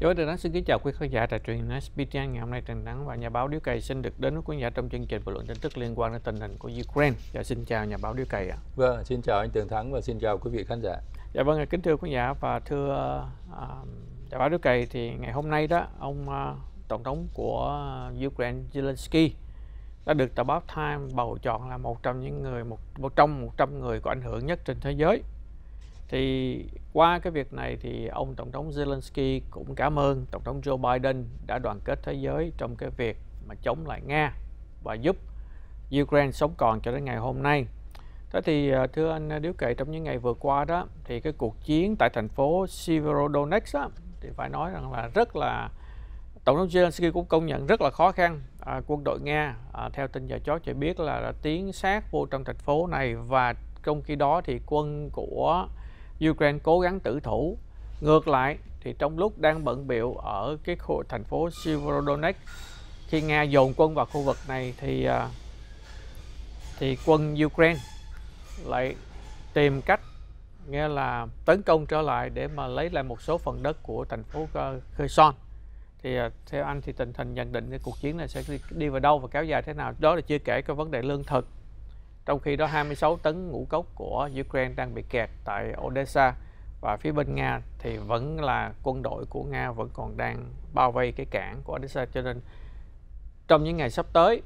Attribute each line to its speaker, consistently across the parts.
Speaker 1: Chối Trần Đăng xin kính chào quý khán giả tại truyền hình SBT ngày hôm nay Trần Đăng và nhà báo Điếu Cày xin được đến với quý khán giả trong chương trình bình luận tin tức liên quan đến tình hình của Ukraine. Dạ, xin chào nhà báo Điếu Cày ạ. Vâng, xin chào anh Tường Thắng và xin chào quý vị khán giả. Dạ vâng, kính thưa quý giả và thưa uh, nhà báo Điếu Cày thì ngày hôm nay đó ông uh, tổng thống của Ukraine Zelensky đã được tờ báo Time bầu chọn là một trong những người một, một trong một trăm người có ảnh hưởng nhất trên thế giới. Thì qua cái việc này thì ông tổng thống Zelensky cũng cảm ơn tổng thống Joe Biden đã đoàn kết thế giới trong cái việc mà chống lại Nga và giúp Ukraine sống còn cho đến ngày hôm nay. Thế thì à, thưa anh Điếu à, Kệ trong những ngày vừa qua đó thì cái cuộc chiến tại thành phố Severodonetsk đó, thì phải nói rằng là rất là tổng thống Zelensky cũng công nhận rất là khó khăn à, quân đội Nga à, theo tin giờ chó cho biết là đã tiến sát vô trong thành phố này và trong khi đó thì quân của Ukraine cố gắng tử thủ. Ngược lại thì trong lúc đang bận biệu ở cái khu thành phố Severodonetsk khi Nga dồn quân vào khu vực này thì à, thì quân Ukraine lại tìm cách nghe là tấn công trở lại để mà lấy lại một số phần đất của thành phố Kherson thì à, theo anh thì tình hình nhận định cái cuộc chiến này sẽ đi vào đâu và kéo dài thế nào đó là chưa kể cái vấn đề lương thực trong khi đó 26 tấn ngũ cốc của Ukraine đang bị kẹt tại Odessa và phía bên Nga thì vẫn là quân đội của Nga vẫn còn đang bao vây cái cảng của Odessa cho nên trong những ngày sắp tới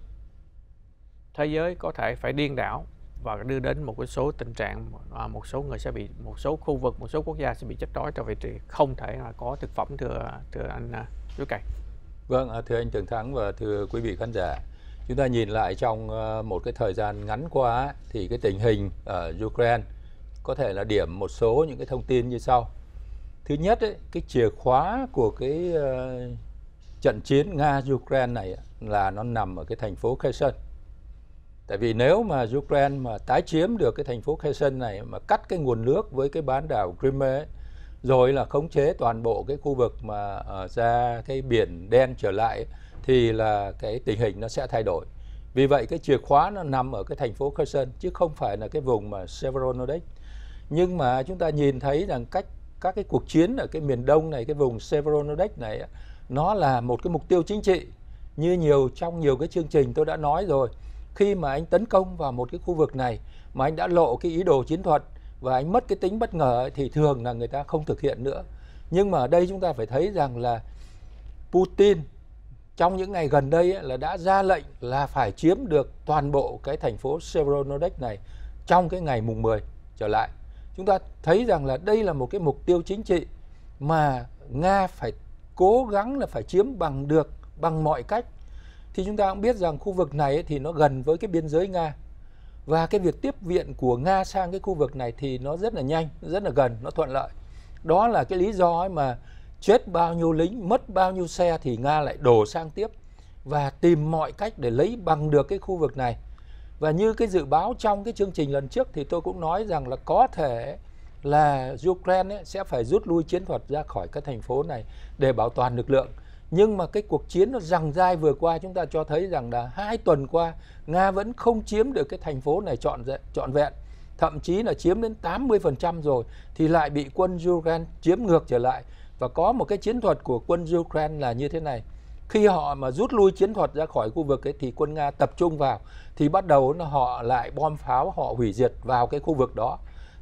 Speaker 1: thế giới có thể phải điên đảo và đưa đến một cái số tình trạng mà à, một số người sẽ bị một số khu vực một số quốc gia sẽ bị chết đói trong vị trí không thể là có thực phẩm thưa thưa anh à,
Speaker 2: Chúa Cày. Vâng, à, thưa anh Trần Thắng và thưa quý vị khán giả, chúng ta nhìn lại trong ờ, một cái thời gian ngắn qua thì cái tình hình ở Ukraine có thể là điểm một số những cái thông tin như sau. Thứ nhất, ấy, cái chìa khóa của cái ờ, trận chiến Nga-Ukraine này là nó nằm ở cái thành phố Kherson. Tại vì nếu mà Ukraine mà tái chiếm được cái thành phố Kherson này mà cắt cái nguồn nước với cái bán đảo Crimea ấy, rồi là khống chế toàn bộ cái khu vực mà ờ, ra cái biển đen trở lại ấy, thì là cái tình hình nó sẽ thay đổi. Vì vậy cái chìa khóa nó nằm ở cái thành phố Kherson chứ không phải là cái vùng mà Severodonetsk. Nhưng mà chúng ta nhìn thấy rằng cách các cái cuộc chiến ở cái miền đông này, cái vùng Severodonetsk này nó là một cái mục tiêu chính trị như nhiều trong nhiều cái chương trình tôi đã nói rồi. Khi mà anh tấn công vào một cái khu vực này mà anh đã lộ cái ý đồ chiến thuật và anh mất cái tính bất ngờ thì thường là người ta không thực hiện nữa. Nhưng mà ở đây chúng ta phải thấy rằng là Putin trong những ngày gần đây là đã ra lệnh là phải chiếm được toàn bộ cái thành phố Severodonetsk này trong cái ngày mùng 10 trở lại. Chúng ta thấy rằng là đây là một cái mục tiêu chính trị mà Nga phải cố gắng là phải chiếm bằng được bằng mọi cách. Thì chúng ta cũng biết rằng khu vực này thì nó gần với cái biên giới Nga và cái việc tiếp viện của Nga sang cái khu vực này thì nó rất là nhanh, rất là gần, nó thuận lợi. Đó là cái lý do mà chết bao nhiêu lính mất bao nhiêu xe thì nga lại đổ sang tiếp và tìm mọi cách để lấy bằng được cái khu vực này và như cái dự báo trong cái chương trình lần trước thì tôi cũng nói rằng là có thể là Ukraine sẽ phải rút lui chiến thuật ra khỏi các thành phố này để bảo toàn lực lượng. Nhưng mà cái cuộc chiến nó rằng dai vừa qua chúng ta cho thấy rằng là hai tuần qua Nga vẫn không chiếm được cái thành phố này trọn trọn vẹn, thậm chí là chiếm đến 80% rồi thì lại bị quân Ukraine chiếm ngược trở lại và có một cái chiến thuật của quân Ukraine là như thế này khi họ mà rút lui chiến thuật ra khỏi khu vực ấy thì quân Nga tập trung vào thì bắt đầu nó họ lại bom pháo họ hủy diệt vào cái khu vực đó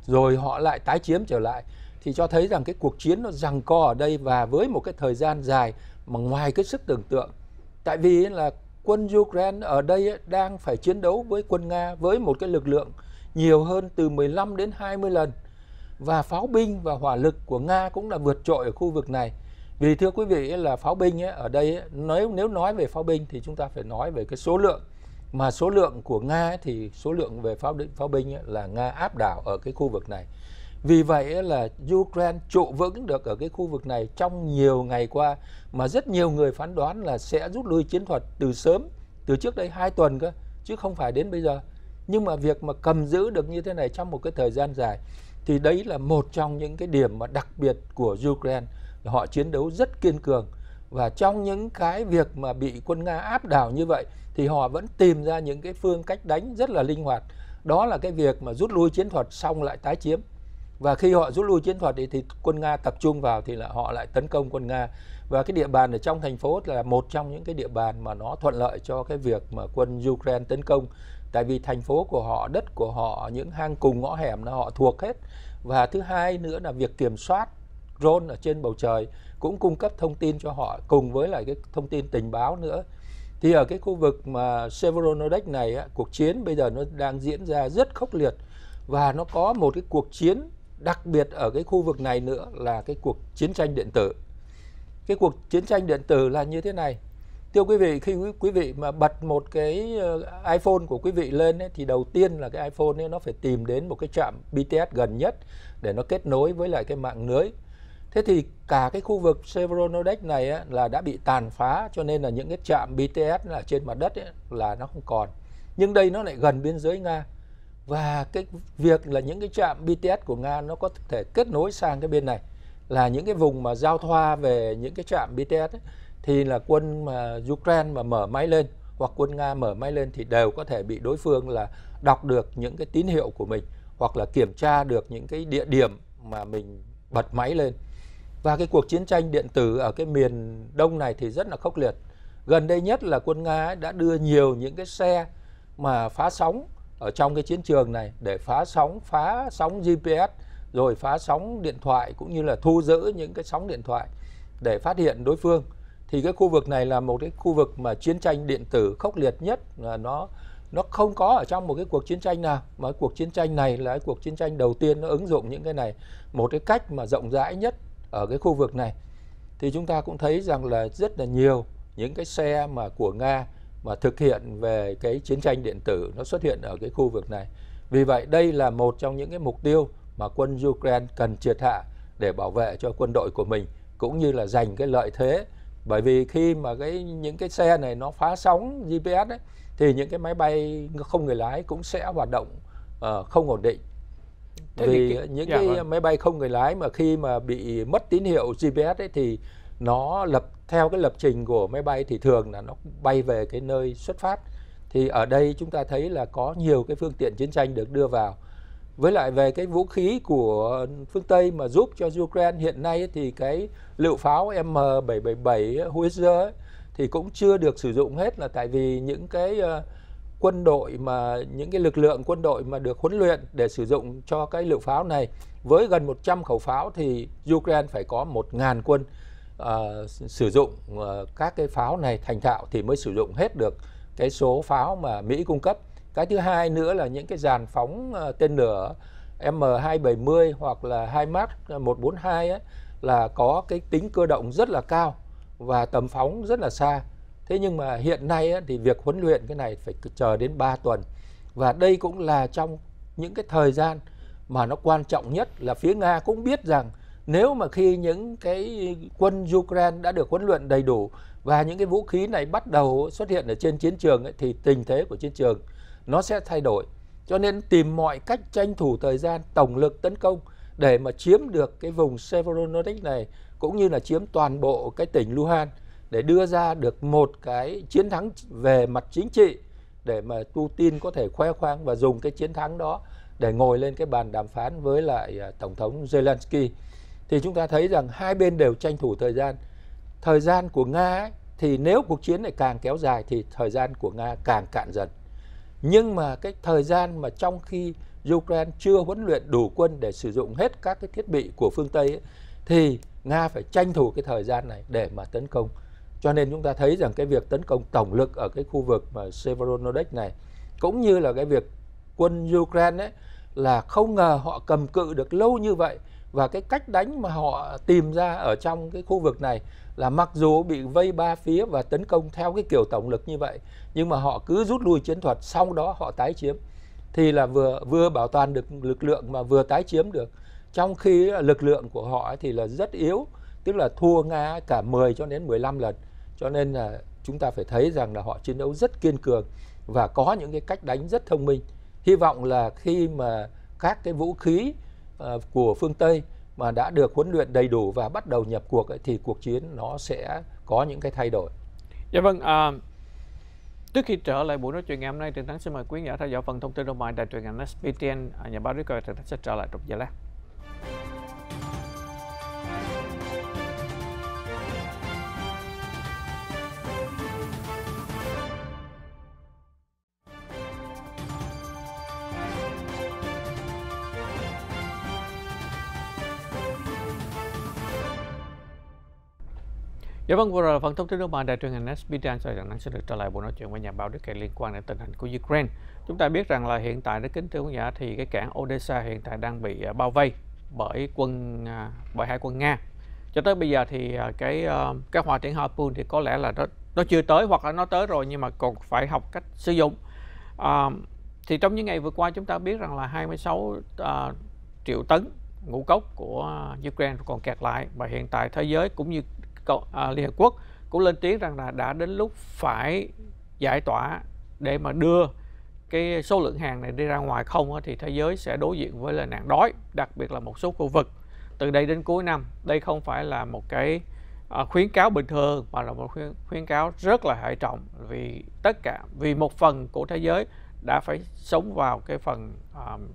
Speaker 2: rồi họ lại tái chiếm trở lại thì cho thấy rằng cái cuộc chiến nó rằng co ở đây và với một cái thời gian dài mà ngoài cái sức tưởng tượng tại vì là quân Ukraine ở đây đang phải chiến đấu với quân Nga với một cái lực lượng nhiều hơn từ 15 đến 20 lần và pháo binh và hỏa lực của Nga cũng là vượt trội ở khu vực này. Vì thưa quý vị là pháo binh ấy, ở đây nếu nếu nói về pháo binh thì chúng ta phải nói về cái số lượng mà số lượng của Nga thì số lượng về pháo định pháo binh ấy, là Nga áp đảo ở cái khu vực này. Vì vậy là Ukraine trụ vững được ở cái khu vực này trong nhiều ngày qua mà rất nhiều người phán đoán là sẽ rút lui chiến thuật từ sớm, từ trước đây 2 tuần cơ, chứ không phải đến bây giờ. Nhưng mà việc mà cầm giữ được như thế này trong một cái thời gian dài thì đấy là một trong những cái điểm mà đặc biệt của Ukraine họ chiến đấu rất kiên cường và trong những cái việc mà bị quân Nga áp đảo như vậy thì họ vẫn tìm ra những cái phương cách đánh rất là linh hoạt đó là cái việc mà rút lui chiến thuật xong lại tái chiếm và khi họ rút lui chiến thuật thì, thì quân Nga tập trung vào thì là họ lại tấn công quân Nga và cái địa bàn ở trong thành phố là một trong những cái địa bàn mà nó thuận lợi cho cái việc mà quân Ukraine tấn công tại vì thành phố của họ đất của họ những hang cùng ngõ hẻm là họ thuộc hết và thứ hai nữa là việc kiểm soát drone ở trên bầu trời cũng cung cấp thông tin cho họ cùng với lại cái thông tin tình báo nữa thì ở cái khu vực mà Severodonetsk này á, cuộc chiến bây giờ nó đang diễn ra rất khốc liệt và nó có một cái cuộc chiến đặc biệt ở cái khu vực này nữa là cái cuộc chiến tranh điện tử cái cuộc chiến tranh điện tử là như thế này Thưa quý vị, khi quý vị mà bật một cái ờ, iPhone của quý vị lên ấy, thì đầu tiên là cái iPhone ấy nó phải tìm đến một cái trạm BTS gần nhất để nó kết nối với lại cái mạng lưới. Thế thì cả cái khu vực Severodec này ấy, là đã bị tàn phá cho nên là những cái trạm BTS là trên mặt đất ấy, là nó không còn. Nhưng đây nó lại gần biên giới Nga và cái việc là những cái trạm BTS của Nga nó có thể kết nối sang cái bên này là những cái vùng mà giao thoa về những cái trạm BTS ấy, thì là quân mà Ukraine mà mở máy lên hoặc quân Nga mở máy lên thì đều có thể bị đối phương là đọc được những cái tín hiệu của mình hoặc là kiểm tra được những cái địa điểm mà mình bật máy lên. Và cái cuộc chiến tranh điện tử ở cái miền đông này thì rất là khốc liệt. Gần đây nhất là quân Nga đã đưa nhiều những cái xe mà phá sóng ở trong cái chiến trường này để phá sóng, phá sóng GPS rồi phá sóng điện thoại cũng như là thu giữ những cái sóng điện thoại để phát hiện đối phương thì cái khu vực này là một cái khu vực mà chiến tranh điện tử khốc liệt nhất là nó nó không có ở trong một cái cuộc chiến tranh nào mà cuộc chiến tranh này là cái cuộc chiến tranh đầu tiên nó ứng dụng những cái này một cái cách mà rộng rãi nhất ở cái khu vực này thì chúng ta cũng thấy rằng là rất là nhiều những cái xe mà của nga mà thực hiện về cái chiến tranh điện tử nó xuất hiện ở cái khu vực này vì vậy đây là một trong những cái mục tiêu mà quân ukraine cần triệt hạ để bảo vệ cho quân đội của mình cũng như là giành cái lợi thế bởi vì khi mà cái những cái xe này nó phá sóng GPS ấy, thì những cái máy bay không người lái cũng sẽ hoạt động uh, không ổn định Thế vì cái, những dạ, cái vâng. máy bay không người lái mà khi mà bị mất tín hiệu GPS ấy thì nó lập theo cái lập trình của máy bay thì thường là nó bay về cái nơi xuất phát thì ở đây chúng ta thấy là có nhiều cái phương tiện chiến tranh được đưa vào với lại về cái vũ khí của phương Tây mà giúp cho Ukraine hiện nay thì cái lựu pháo M777 Howitzer thì cũng chưa được sử dụng hết là tại vì những cái ờ, quân đội mà những cái lực lượng quân đội mà được huấn luyện để sử dụng cho cái lựu pháo này với gần 100 khẩu pháo thì Ukraine phải có 1.000 quân uh, sử dụng uh, các cái pháo này thành thạo thì mới sử dụng hết được cái số pháo mà Mỹ cung cấp cái thứ hai nữa là những cái dàn phóng ờ, tên lửa M270 hoặc là HIMARS 142 ờ, ấy, là có cái tính cơ động rất là cao và tầm phóng rất là xa. Thế nhưng mà hiện nay ấy, thì việc huấn luyện cái này phải chờ đến 3 tuần. Và đây cũng là trong những cái thời gian mà nó quan trọng nhất là phía Nga cũng biết rằng nếu mà khi những cái quân Ukraine đã được huấn luyện đầy đủ và những cái vũ khí này bắt đầu xuất hiện ở trên chiến trường ấy, thì tình thế của chiến trường nó sẽ thay đổi cho nên tìm mọi cách tranh thủ thời gian tổng lực tấn công để mà chiếm được cái vùng Severodonetsk này cũng như là chiếm toàn bộ cái tỉnh Luhansk để đưa ra được một cái chiến thắng về mặt chính trị để mà Putin có thể khoe khoang và dùng cái chiến thắng đó để ngồi lên cái bàn đàm phán với lại à, tổng thống Zelensky thì chúng ta thấy rằng hai bên đều tranh thủ thời gian thời gian của Nga ấy, thì nếu cuộc chiến này càng kéo dài thì thời gian của Nga càng cạn dần nhưng mà cái thời gian mà trong khi Ukraine chưa huấn luyện đủ quân để sử dụng hết các cái thiết bị của phương Tây ấy, thì Nga phải tranh thủ cái thời gian này để mà tấn công. Cho nên chúng ta thấy rằng cái việc tấn công tổng lực ở cái khu vực mà Severodonetsk này cũng như là cái việc quân Ukraine ấy là không ngờ họ cầm cự được lâu như vậy và cái cách đánh mà họ tìm ra ở trong cái khu vực này là mặc dù bị vây ba phía và tấn công theo cái kiểu tổng lực như vậy nhưng mà họ cứ rút lui chiến thuật sau đó họ tái chiếm thì là vừa vừa bảo toàn được lực lượng mà vừa tái chiếm được trong khi lực lượng của họ thì là rất yếu tức là thua Nga cả 10 cho đến 15 lần cho nên là chúng ta phải thấy rằng là họ chiến đấu rất kiên cường và có những cái cách đánh rất thông minh hy vọng là khi mà các cái vũ khí Ờ, của phương Tây mà đã được huấn luyện đầy đủ và bắt đầu nhập cuộc thì cuộc chiến nó sẽ có những cái thay đổi.
Speaker 1: Dạ vâng, à, trước khi trở lại buổi nói chuyện ngày hôm nay, Trần Thắng xin mời quý giả theo dõi phần thông tin đầu bài, đài truyền hình SPTN, à, nhà báo Rico và Trần Thắng sẽ trở lại trong giây lát. Dạ vâng, vừa rồi phần thông tin nước ngoài đài truyền hình SBTN sau rằng sẽ được trở lại buổi nói chuyện với nhà báo Đức Kỳ liên quan đến tình hình của Ukraine. Chúng ta biết rằng là hiện tại, đến kính thưa quý giả, thì cái cảng Odessa hiện tại đang bị à, bao vây bởi quân à, bởi hai quân Nga. Cho tới bây giờ thì à, cái ờ, cái hòa triển Harpoon thì có lẽ là nó, nó chưa tới hoặc là nó tới rồi nhưng mà còn phải học cách sử dụng. À, thì trong những ngày vừa qua chúng ta biết rằng là 26 à, triệu tấn ngũ cốc của Ukraine còn kẹt lại và hiện tại thế giới cũng như Cộng, à, Liên Hợp Quốc cũng lên tiếng rằng là đã đến lúc phải giải tỏa để mà đưa cái số lượng hàng này đi ra ngoài không thì thế giới sẽ đối diện với là nạn đói, đặc biệt là một số khu vực. Từ đây đến cuối năm, đây không phải là một cái à, khuyến cáo bình thường mà là một khuyến, khuyến cáo rất là hệ trọng vì tất cả vì một phần của thế giới đã phải sống vào cái phần um,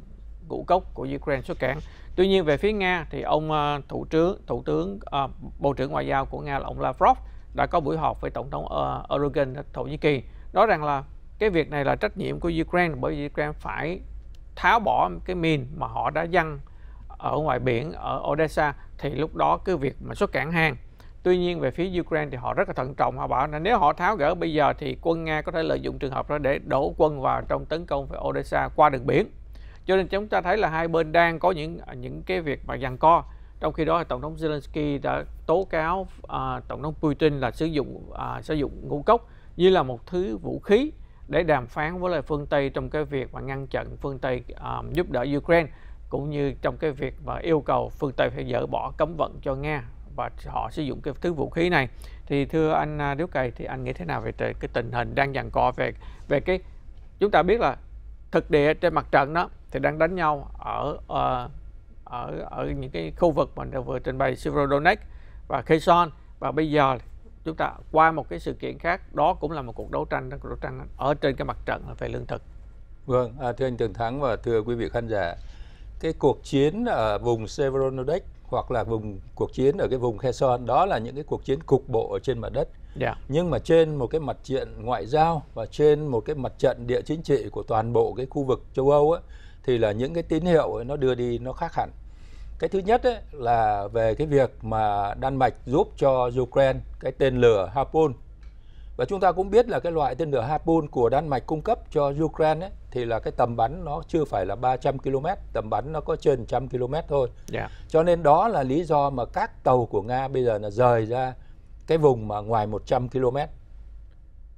Speaker 1: ngũ cốc của Ukraine xuất cảng. Tuy nhiên về phía Nga thì ông ờ, thủ tướng thủ tướng uh, bộ trưởng ngoại giao của Nga là ông Lavrov đã có buổi họp với tổng thống uh, Erdogan ở Thổ Nhĩ Kỳ nói rằng là cái việc này là trách nhiệm của Ukraine bởi vì Ukraine phải tháo bỏ cái mìn mà họ đã dăng ở ngoài biển ở Odessa thì lúc đó cái việc mà xuất cảng hàng Tuy nhiên về phía Ukraine thì họ rất là thận trọng, họ bảo là nếu họ tháo gỡ bây giờ thì quân Nga có thể lợi dụng trường hợp đó để đổ quân vào trong tấn công về Odessa qua đường biển cho nên chúng ta thấy là hai bên đang có những à, những cái việc mà giằng co trong khi đó tổng thống Zelensky đã tố cáo à, tổng thống Putin là sử dụng à, sử dụng ngũ cốc như là một thứ vũ khí để đàm phán với lại phương Tây trong cái việc mà ngăn chặn phương Tây à, giúp đỡ Ukraine cũng như trong cái việc mà yêu cầu phương Tây phải dỡ bỏ cấm vận cho Nga và họ sử dụng cái thứ vũ khí này thì thưa anh à, Điếu Cày thì anh nghĩ thế nào về cái tình hình đang giằng co về về cái chúng ta biết là thực địa trên mặt trận đó thì đang đánh nhau ở uh, ở ở những cái khu vực mà vừa trình bày Severodonetsk và Kherson và bây giờ chúng ta qua một cái sự kiện khác đó cũng là một cuộc đấu tranh đấu tranh
Speaker 2: ở trên cái mặt trận về lương thực. Vâng, à, thưa anh Tường Thắng và thưa quý vị khán giả, cái cuộc chiến ở vùng Severodonetsk hoặc là vùng cuộc chiến ở cái vùng Kherson đó là những cái cuộc chiến cục bộ ở trên mặt đất. Yeah. Dạ. Nhưng mà trên một cái mặt trận ngoại giao và trên một cái mặt trận địa chính trị của toàn bộ cái khu vực châu Âu á thì là những cái tín hiệu ấy, nó đưa đi nó khác hẳn cái thứ nhất ấy, là về cái việc mà Đan Mạch giúp cho Ukraine cái tên lửa Harpoon và chúng ta cũng biết là cái loại tên lửa Harpoon của Đan Mạch cung cấp cho Ukraine ấy, thì là cái tầm bắn nó chưa phải là 300 km, tầm bắn nó có trên 100 km thôi. Yeah. Dạ. Cho nên đó là lý do mà các tàu của Nga bây giờ là rời ra cái vùng mà ngoài 100 km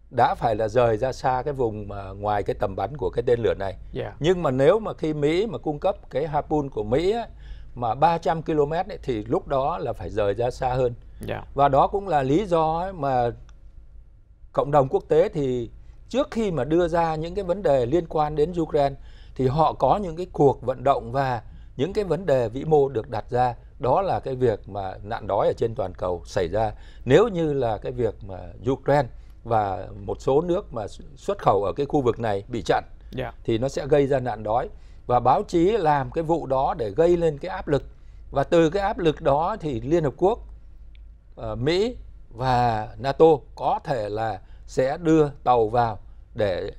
Speaker 2: đã phải là rời ra xa cái vùng mà ngoài cái tầm bắn của cái tên lửa này. Yeah. Dạ. Nhưng mà nếu mà khi Mỹ mà cung cấp cái Harpoon của Mỹ ấy, mà 300 km ấy, thì lúc đó là phải rời ra xa hơn. Yeah. Dạ. Và đó cũng là lý do ấy mà cộng đồng quốc tế thì trước khi mà đưa ra những cái vấn đề liên quan đến Ukraine thì họ có những cái cuộc vận động và những cái vấn đề vĩ mô được đặt ra đó là cái việc mà nạn đói ở trên toàn cầu xảy ra nếu như là cái việc mà Ukraine và một số nước mà xuất khẩu ở cái khu vực này bị chặn yeah. Dạ. thì nó sẽ gây ra nạn đói và báo chí làm cái vụ đó để gây lên cái áp lực và từ cái áp lực đó thì Liên Hợp Quốc, ờ, Mỹ và NATO có thể là sẽ đưa tàu vào để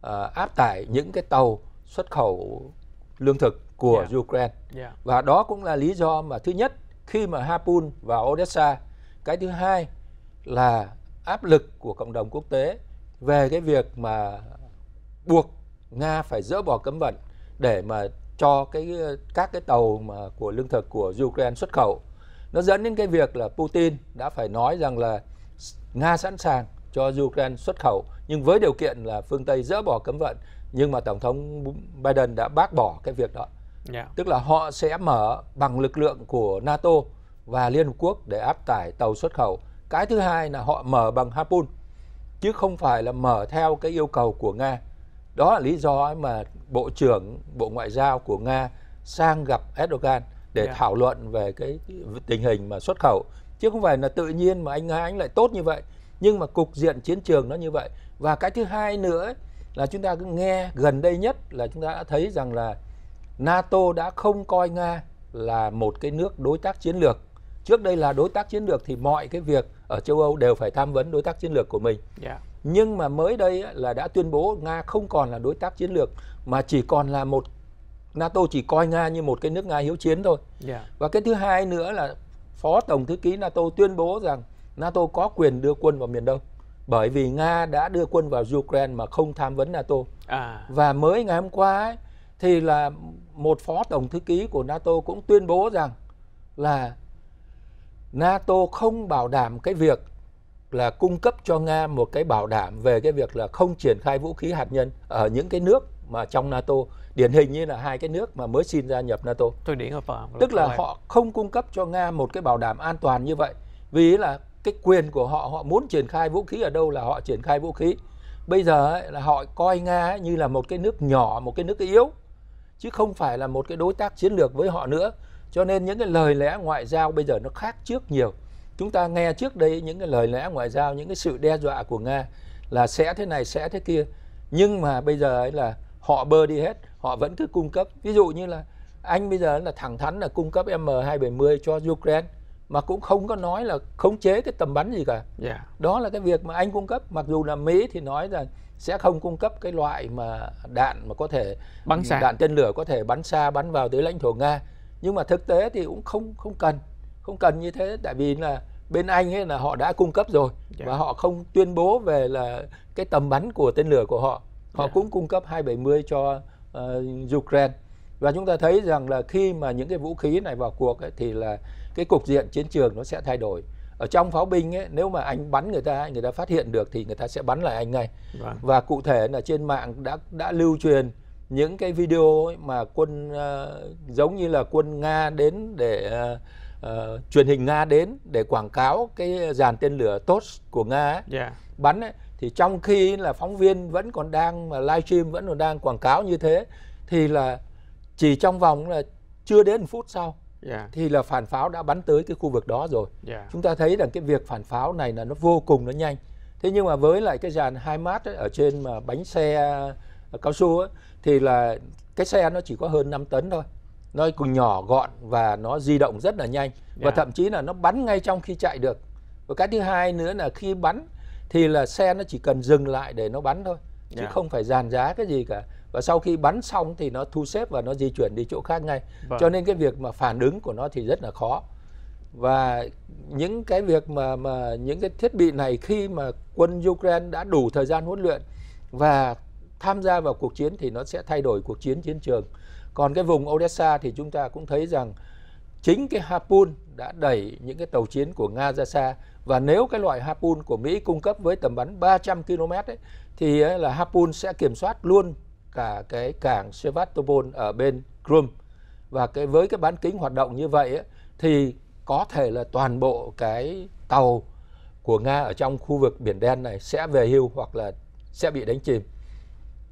Speaker 2: ờ, áp tải những cái tàu xuất khẩu lương thực của yeah. Dạ. Ukraine yeah. Dạ. và đó cũng là lý do mà thứ nhất khi mà Harpoon và Odessa cái thứ hai là áp lực của cộng đồng quốc tế về cái việc mà buộc Nga phải dỡ bỏ cấm vận để mà cho cái các cái tàu mà của lương thực của Ukraine xuất khẩu. Nó dẫn đến cái việc là Putin đã phải nói rằng là Nga sẵn sàng cho Ukraine xuất khẩu nhưng với điều kiện là phương Tây dỡ bỏ cấm vận nhưng mà tổng thống Biden đã bác bỏ cái việc đó. Yeah. Dạ. Tức là họ sẽ mở bằng lực lượng của NATO và Liên Hợp Quốc để áp tải tàu xuất khẩu cái thứ hai là họ mở bằng harpoon chứ không phải là mở theo cái yêu cầu của nga đó là lý do mà bộ trưởng bộ ngoại giao của nga sang gặp erdogan để yeah. Dạ. thảo luận về cái tình hình mà xuất khẩu chứ không phải là tự nhiên mà anh nga anh lại tốt như vậy nhưng mà cục diện chiến trường nó như vậy và cái thứ hai nữa ấy, là chúng ta cứ nghe gần đây nhất là chúng ta đã thấy rằng là NATO đã không coi Nga là một cái nước đối tác chiến lược. Trước đây là đối tác chiến lược thì mọi cái việc ở châu Âu đều phải tham vấn đối tác chiến lược của mình. Yeah. Dạ. Nhưng mà mới đây là đã tuyên bố Nga không còn là đối tác chiến lược mà chỉ còn là một NATO chỉ coi Nga như một cái nước Nga hiếu chiến thôi. Yeah. Dạ. Và cái thứ hai nữa là Phó Tổng thư ký NATO tuyên bố rằng NATO có quyền đưa quân vào miền Đông bởi vì Nga đã đưa quân vào Ukraine mà không tham vấn NATO. À. Và mới ngày hôm qua ấy, thì là một phó tổng thư ký của NATO cũng tuyên bố rằng là NATO không bảo đảm cái việc là cung cấp cho Nga một cái bảo đảm về cái việc là không triển khai vũ khí hạt nhân ở những cái nước mà trong NATO điển hình như là hai cái nước mà mới xin gia nhập NATO. Tôi đến Tức là họ không cung cấp cho Nga một cái bảo đảm an toàn như vậy. Vì là cái quyền của họ họ muốn triển khai vũ khí ở đâu là họ triển khai vũ khí. Bây giờ ấy, là họ coi Nga ấy như là một cái nước nhỏ, một cái nước yếu chứ không phải là một cái đối tác chiến lược với họ nữa cho nên những cái lời lẽ ngoại giao bây giờ nó khác trước nhiều chúng ta nghe trước đây những cái lời lẽ ngoại giao những cái sự đe dọa của nga là sẽ thế này sẽ thế kia nhưng mà bây giờ ấy là họ bơ đi hết họ vẫn cứ cung cấp ví dụ như là anh bây giờ là thẳng thắn là cung cấp M270 cho Ukraine mà cũng không có nói là khống chế cái tầm bắn gì cả. Yeah. Đó là cái việc mà anh cung cấp mặc dù là Mỹ thì nói rằng sẽ không cung cấp cái loại mà đạn mà có thể bắn xa. đạn tên lửa có thể bắn xa bắn vào tới lãnh thổ Nga nhưng mà thực tế thì cũng không không cần không cần như thế tại vì là bên anh ấy là họ đã cung cấp rồi yeah. Dạ. và họ không tuyên bố về là cái tầm bắn của tên lửa của họ họ yeah. Dạ. cũng cung cấp 270 cho uh, Ukraine và chúng ta thấy rằng là khi mà những cái vũ khí này vào cuộc ấy, thì là cái cục diện chiến trường nó sẽ thay đổi ở trong pháo binh ấy, nếu mà anh bắn người ta người ta phát hiện được thì người ta sẽ bắn lại anh ngay vâng. và cụ thể là trên mạng đã đã lưu truyền những cái video mà quân uh, giống như là quân Nga đến để uh, uh, truyền hình Nga đến để quảng cáo cái dàn tên lửa tốt của Nga ấy, yeah. Dạ. bắn ấy, thì trong khi là phóng viên vẫn còn đang mà livestream vẫn còn đang quảng cáo như thế thì là chỉ trong vòng là chưa đến một phút sau yeah. Dạ. thì là phản pháo đã bắn tới cái khu vực đó rồi. Yeah. Dạ. Chúng ta thấy rằng cái việc phản pháo này là nó vô cùng nó nhanh. Thế nhưng mà với lại cái dàn hai mát ở trên mà bánh xe Ờ, cao su ấy, thì là cái xe nó chỉ có hơn 5 tấn thôi nó cũng nhỏ gọn và nó di động rất là nhanh yeah. và dạ. thậm chí là nó bắn ngay trong khi chạy được và cái thứ hai nữa là khi bắn thì là xe nó chỉ cần dừng lại để nó bắn thôi chứ yeah. Dạ. không phải dàn giá cái gì cả và sau khi bắn xong thì nó thu xếp và nó di chuyển đi chỗ khác ngay vâng. cho nên cái việc mà phản ứng của nó thì rất là khó và những cái việc mà mà những cái thiết bị này khi mà quân Ukraine đã đủ thời gian huấn luyện và tham gia vào cuộc chiến thì nó sẽ thay đổi cuộc chiến chiến trường. Còn cái vùng Odessa thì chúng ta cũng thấy rằng chính cái Harpoon đã đẩy những cái tàu chiến của Nga ra xa và nếu cái loại Harpoon của Mỹ cung cấp với tầm bắn 300 km ấy, thì ấy là Harpoon sẽ kiểm soát luôn cả cái cảng Sevastopol ở bên Crimea và cái với cái bán kính hoạt động như vậy ấy, thì có thể là toàn bộ cái tàu của Nga ở trong khu vực biển đen này sẽ về hưu hoặc là sẽ bị đánh chìm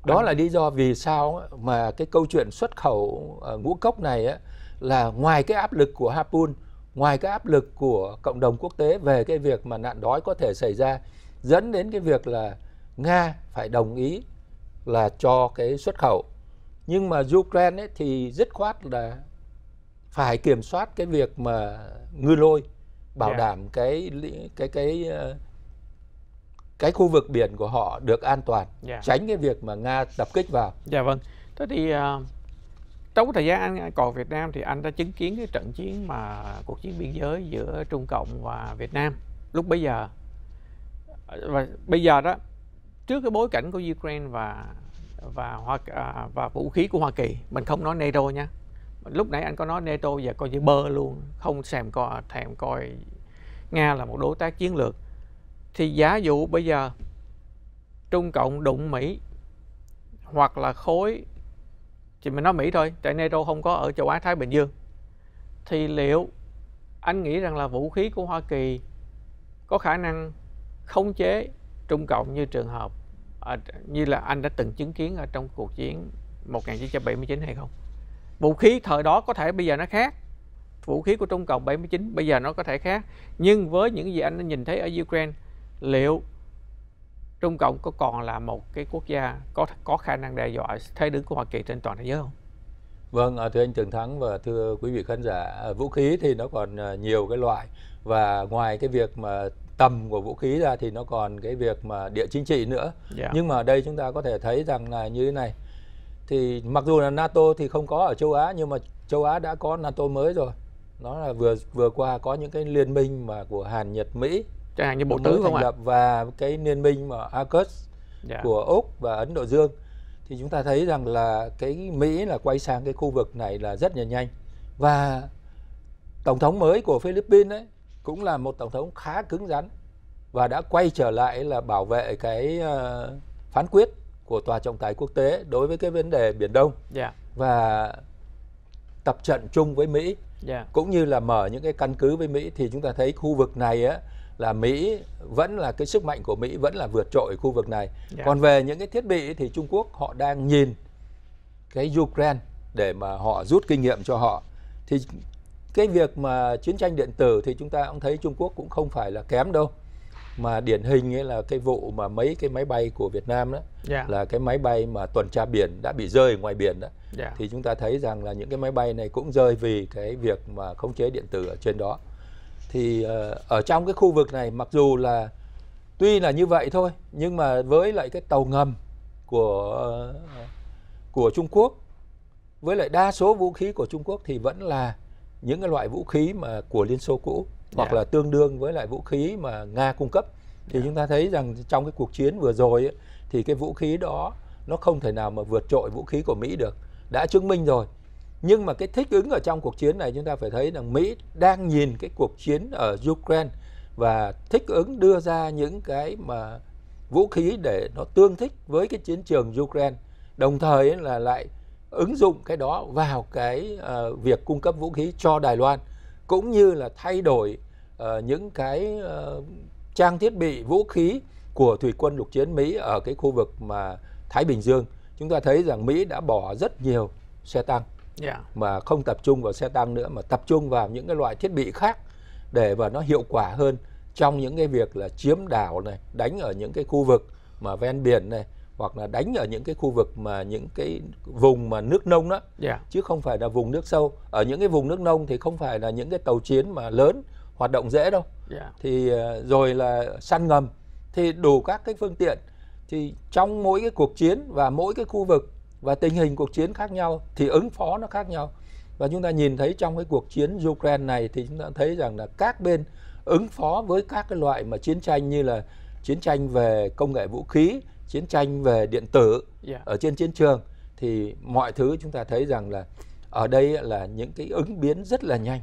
Speaker 2: đó là lý do vì sao mà cái câu chuyện xuất khẩu ờ, ngũ cốc này ấy, là ngoài cái áp lực của Hapun, ngoài cái áp lực của cộng đồng quốc tế về cái việc mà nạn đói có thể xảy ra dẫn đến cái việc là Nga phải đồng ý là cho cái xuất khẩu. Nhưng mà Ukraine ấy thì dứt khoát là phải kiểm soát cái việc mà ngư lôi bảo yeah. Dạ. đảm cái cái cái ờ, cái khu vực biển của họ được an toàn yeah. Dạ. tránh cái việc mà nga tập kích vào dạ yeah, vâng thế thì uh, trong thời gian anh còn Việt
Speaker 1: Nam thì anh đã chứng kiến cái trận chiến mà cuộc chiến biên giới giữa Trung Cộng và Việt Nam lúc bấy giờ và bây giờ đó trước cái bối cảnh của Ukraine và và hoa à, và vũ khí của Hoa Kỳ mình không nói NATO nha lúc nãy anh có nói NATO giờ coi như bơ luôn không xem coi thèm coi Nga là một đối tác chiến lược thì giả dụ bây giờ Trung Cộng đụng Mỹ hoặc là khối chỉ mình nói Mỹ thôi tại NATO không có ở châu Á Thái Bình Dương thì liệu anh nghĩ rằng là vũ khí của Hoa Kỳ có khả năng khống chế Trung Cộng như trường hợp à, như là anh đã từng chứng kiến ở trong cuộc chiến 1979 hay không? Vũ khí thời đó có thể bây giờ nó khác. Vũ khí của Trung Cộng 79 bây giờ nó có thể khác. Nhưng với những gì anh đã nhìn thấy ở Ukraine liệu Trung Cộng có còn là một cái quốc gia
Speaker 2: có có khả năng đe dọa thế đứng của Hoa Kỳ trên toàn thế giới không? Vâng, à, thưa anh Trường Thắng và thưa quý vị khán giả, à, vũ khí thì nó còn à, nhiều cái loại và ngoài cái việc mà tầm của vũ khí ra thì nó còn cái việc mà địa chính trị nữa. Yeah. Dạ. Nhưng mà ở đây chúng ta có thể thấy rằng là như thế này. Thì mặc dù là NATO thì không có ở châu Á nhưng mà châu Á đã có NATO mới rồi. Nó là vừa vừa qua có những cái liên minh mà của Hàn, Nhật, Mỹ chẳng hạn như bộ tứ không ạ và cái liên minh mà AUKUS dạ. của úc và ấn độ dương thì chúng ta thấy rằng là cái mỹ là quay sang cái khu vực này là rất là nhanh và tổng thống mới của philippines ấy cũng là một tổng thống khá cứng rắn và đã quay trở lại là bảo vệ cái ờ, phán quyết của tòa trọng tài quốc tế đối với cái vấn đề biển đông yeah. Dạ. và tập trận chung với mỹ yeah. Dạ. cũng như là mở những cái căn cứ với mỹ thì chúng ta thấy khu vực này á là Mỹ vẫn là cái sức mạnh của Mỹ vẫn là vượt trội khu vực này. Yeah. Dạ. Còn về những cái thiết bị thì Trung Quốc họ đang nhìn cái Ukraine để mà họ rút kinh nghiệm cho họ. Thì cái việc mà chiến tranh điện tử thì chúng ta cũng thấy Trung Quốc cũng không phải là kém đâu. Mà điển hình ấy là cái vụ mà mấy cái máy bay của Việt Nam đó yeah. Dạ. là cái máy bay mà tuần tra biển đã bị rơi ngoài biển đó. Yeah. Dạ. Thì chúng ta thấy rằng là những cái máy bay này cũng rơi vì cái việc mà khống chế điện tử ở trên đó thì ờ, ở trong cái khu vực này mặc dù là tuy là như vậy thôi nhưng mà với lại cái tàu ngầm của ờ, của Trung Quốc với lại đa số vũ khí của Trung Quốc thì vẫn là những cái loại vũ khí mà của Liên Xô cũ yeah. hoặc dạ. là tương đương với lại vũ khí mà Nga cung cấp thì yeah. Dạ. chúng ta thấy rằng trong cái cuộc chiến vừa rồi ấy, thì cái vũ khí đó nó không thể nào mà vượt trội vũ khí của Mỹ được đã chứng minh rồi nhưng mà cái thích ứng ở trong cuộc chiến này chúng ta phải thấy rằng Mỹ đang nhìn cái cuộc chiến ở Ukraine và thích ứng đưa ra những cái mà vũ khí để nó tương thích với cái chiến trường Ukraine đồng thời là lại ứng dụng cái đó vào cái uh, việc cung cấp vũ khí cho Đài Loan cũng như là thay đổi uh, những cái uh, trang thiết bị vũ khí của thủy quân lục chiến Mỹ ở cái khu vực mà Thái Bình Dương chúng ta thấy rằng Mỹ đã bỏ rất nhiều xe tăng yeah. Dạ. mà không tập trung vào xe tăng nữa mà tập trung vào những cái loại thiết bị khác để và nó hiệu quả hơn trong những cái việc là chiếm đảo này đánh ở những cái khu vực mà ven biển này hoặc là đánh ở những cái khu vực mà những cái vùng mà nước nông đó yeah. Dạ. chứ không phải là vùng nước sâu ở những cái vùng nước nông thì không phải là những cái tàu chiến mà lớn hoạt động dễ đâu yeah. Dạ. thì ờ, rồi là săn ngầm thì đủ các cái phương tiện thì trong mỗi cái cuộc chiến và mỗi cái khu vực và tình hình cuộc chiến khác nhau thì ứng phó nó khác nhau và chúng ta nhìn thấy trong cái cuộc chiến Ukraine này thì chúng ta thấy rằng là các bên ứng phó với các cái loại mà chiến tranh như là chiến tranh về công nghệ vũ khí, chiến tranh về điện tử yeah. Dạ. ở trên chiến trường thì mọi thứ chúng ta thấy rằng là ở đây là những cái ứng biến rất là nhanh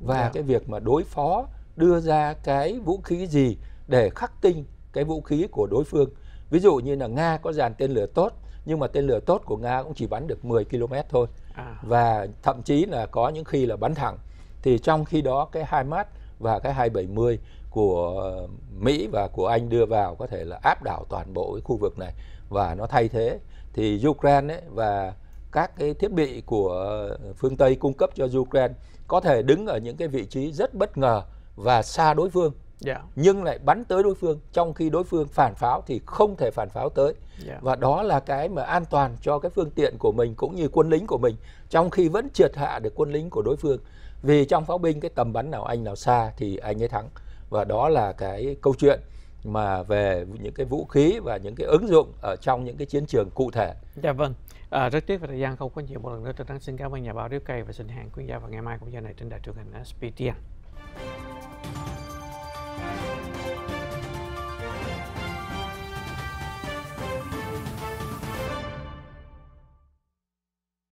Speaker 2: và yeah. Dạ. cái việc mà đối phó đưa ra cái vũ khí gì để khắc tinh cái vũ khí của đối phương ví dụ như là nga có dàn tên lửa tốt nhưng mà tên lửa tốt của nga cũng chỉ bắn được 10 km thôi à. và thậm chí là có những khi là bắn thẳng thì trong khi đó cái HIMARS và cái 270 của ờ, Mỹ và của Anh đưa vào có thể là áp đảo toàn bộ cái khu vực này và nó thay thế thì Ukraine ấy và các cái thiết bị của phương Tây cung cấp cho Ukraine có thể đứng ở những cái vị trí rất bất ngờ và xa đối phương yeah. Dạ. nhưng lại bắn tới đối phương trong khi đối phương phản pháo thì không thể phản pháo tới yeah. Dạ. và đó là cái mà an toàn cho cái phương tiện của mình cũng như quân lính của mình trong khi vẫn triệt hạ được quân lính của đối phương vì trong pháo binh cái tầm bắn nào anh nào xa thì anh ấy thắng và đó là cái câu chuyện mà về những cái vũ khí và những cái ứng dụng ở trong những cái chiến trường cụ thể.
Speaker 1: Dạ vâng. À, rất tiếc về thời gian không có nhiều một lần nữa tôi đang xin cảm ơn nhà báo Điếu Cây và xin hẹn quý gia vào ngày mai cũng giờ này trên đài truyền hình SPTN.